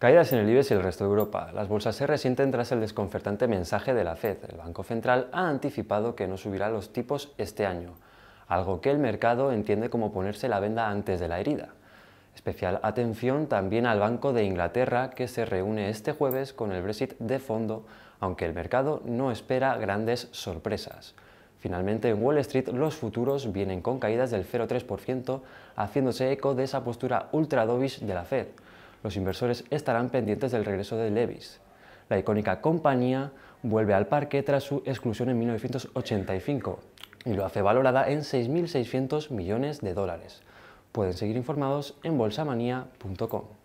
Caídas en el IBEX y el resto de Europa. Las bolsas se resienten tras el desconcertante mensaje de la Fed. El Banco Central ha anticipado que no subirá los tipos este año, algo que el mercado entiende como ponerse la venda antes de la herida. Especial atención también al Banco de Inglaterra, que se reúne este jueves con el Brexit de fondo, aunque el mercado no espera grandes sorpresas. Finalmente, en Wall Street los futuros vienen con caídas del 0,3%, haciéndose eco de esa postura ultra dovish de la Fed los inversores estarán pendientes del regreso de Levis. La icónica compañía vuelve al parque tras su exclusión en 1985 y lo hace valorada en 6.600 millones de dólares. Pueden seguir informados en bolsamanía.com.